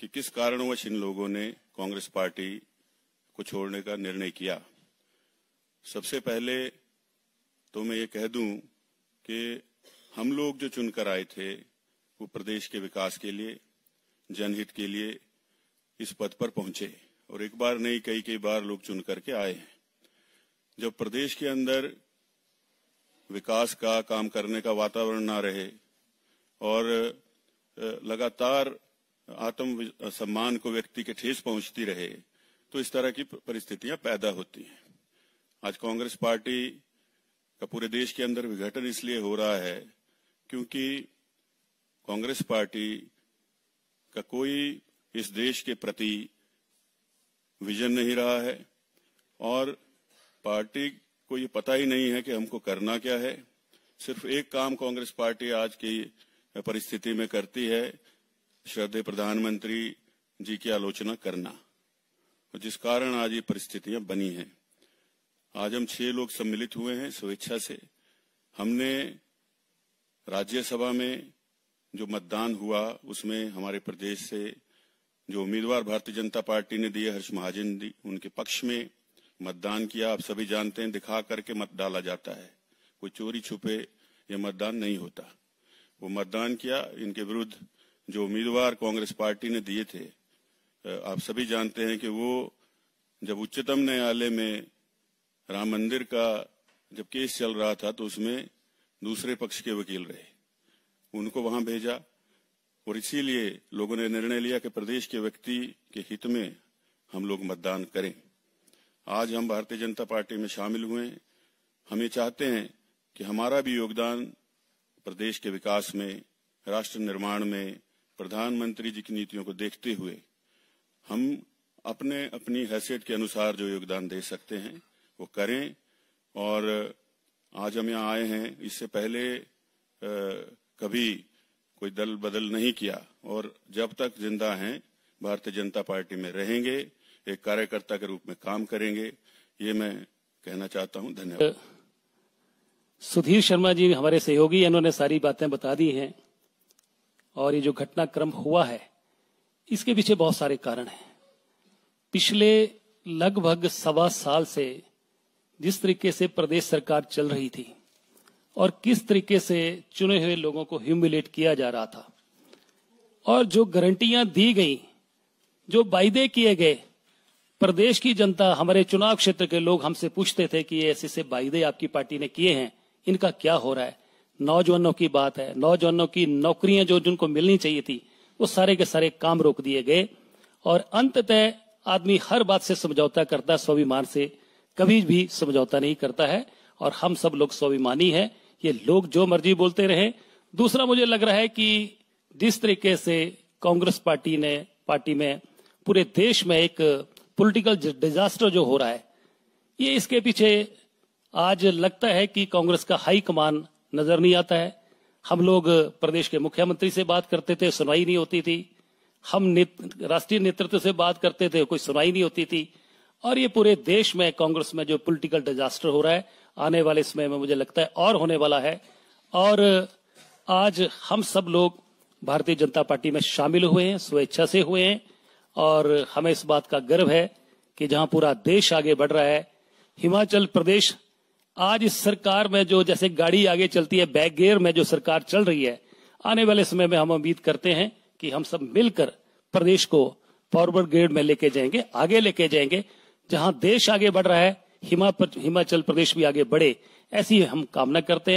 कि किस कारणवश इन लोगों ने कांग्रेस पार्टी को छोड़ने का निर्णय किया सबसे पहले तो मैं ये कह दूं कि हम लोग जो चुनकर आए थे वो प्रदेश के विकास के लिए जनहित के लिए इस पद पर पहुंचे और एक बार नहीं कई कई बार लोग चुन करके आए हैं जब प्रदेश के अंदर विकास का काम करने का वातावरण ना रहे और लगातार आत्म सम्मान को व्यक्ति के ठेस पहुंचती रहे तो इस तरह की परिस्थितियां पैदा होती हैं आज कांग्रेस पार्टी का पूरे देश के अंदर विघटन इसलिए हो रहा है क्योंकि कांग्रेस पार्टी का कोई इस देश के प्रति विजन नहीं रहा है और पार्टी को ये पता ही नहीं है कि हमको करना क्या है सिर्फ एक काम कांग्रेस पार्टी आज की परिस्थिति में करती है श्रद्धे प्रधानमंत्री जी की आलोचना करना और जिस कारण आज ये परिस्थितियां बनी हैं आज हम छह लोग सम्मिलित हुए हैं स्वेच्छा से हमने राज्यसभा में जो मतदान हुआ उसमें हमारे प्रदेश से जो उम्मीदवार भारतीय जनता पार्टी ने दिए हर्ष महाजन दी उनके पक्ष में मतदान किया आप सभी जानते हैं दिखा करके मत डाला जाता है कोई चोरी छुपे यह मतदान नहीं होता वो मतदान किया इनके विरुद्ध जो उम्मीदवार कांग्रेस पार्टी ने दिए थे आप सभी जानते हैं कि वो जब उच्चतम न्यायालय में राम मंदिर का जब केस चल रहा था तो उसमें दूसरे पक्ष के वकील रहे उनको वहां भेजा और इसीलिए लोगों ने निर्णय लिया कि प्रदेश के व्यक्ति के हित में हम लोग मतदान करें आज हम भारतीय जनता पार्टी में शामिल हुए हम ये चाहते हैं कि हमारा भी योगदान प्रदेश के विकास में राष्ट्र निर्माण में प्रधानमंत्री जी की नीतियों को देखते हुए हम अपने अपनी हैसियत के अनुसार जो योगदान दे सकते हैं वो करें और आज हम यहाँ आए हैं इससे पहले आ, कभी कोई दल बदल नहीं किया और जब तक जिंदा हैं भारतीय जनता पार्टी में रहेंगे एक कार्यकर्ता के रूप में काम करेंगे ये मैं कहना चाहता हूं धन्यवाद सुधीर शर्मा जी हमारे सहयोगी इन्होंने सारी बातें बता दी हैं और ये जो घटनाक्रम हुआ है इसके पीछे बहुत सारे कारण हैं पिछले लगभग सवा साल से जिस तरीके से प्रदेश सरकार चल रही थी और किस तरीके से चुने हुए लोगों को ह्यूमिलेट किया जा रहा था और जो गारंटियां दी गई जो वायदे किए गए प्रदेश की जनता हमारे चुनाव क्षेत्र के लोग हमसे पूछते थे कि ऐसे ऐसे वायदे आपकी पार्टी ने किए हैं इनका क्या हो रहा है नौजवानों की बात है नौजवानों की नौकरियां जो जिनको मिलनी चाहिए थी वो सारे के सारे काम रोक दिए गए और अंततः आदमी हर बात से समझौता करता है स्वाभिमान से कभी भी समझौता नहीं करता है और हम सब लोग स्वाभिमानी है ये लोग जो मर्जी बोलते रहे दूसरा मुझे लग रहा है कि जिस तरीके से कांग्रेस पार्टी ने पार्टी में पूरे देश में एक पॉलिटिकल डिजास्टर जो हो रहा है ये इसके पीछे आज लगता है कि कांग्रेस का हाईकमान नजर नहीं आता है हम लोग प्रदेश के मुख्यमंत्री से बात करते थे सुनवाई नहीं होती थी हम नेत, राष्ट्रीय नेतृत्व से बात करते थे कोई सुनवाई नहीं होती थी और ये पूरे देश में कांग्रेस में जो पॉलिटिकल डिजास्टर हो रहा है आने वाले समय में मुझे लगता है और होने वाला है और आज हम सब लोग भारतीय जनता पार्टी में शामिल हुए हैं स्वेच्छा से हुए हैं और हमें इस बात का गर्व है कि जहां पूरा देश आगे बढ़ रहा है हिमाचल प्रदेश आज इस सरकार में जो जैसे गाड़ी आगे चलती है बैक गेयर में जो सरकार चल रही है आने वाले समय में हम उम्मीद करते हैं कि हम सब मिलकर प्रदेश को फॉरवर्ड ग्रेड में लेके जाएंगे आगे लेके जाएंगे जहां देश आगे बढ़ रहा है हिमाचल प्रदेश भी आगे बढ़े ऐसी हम कामना करते हैं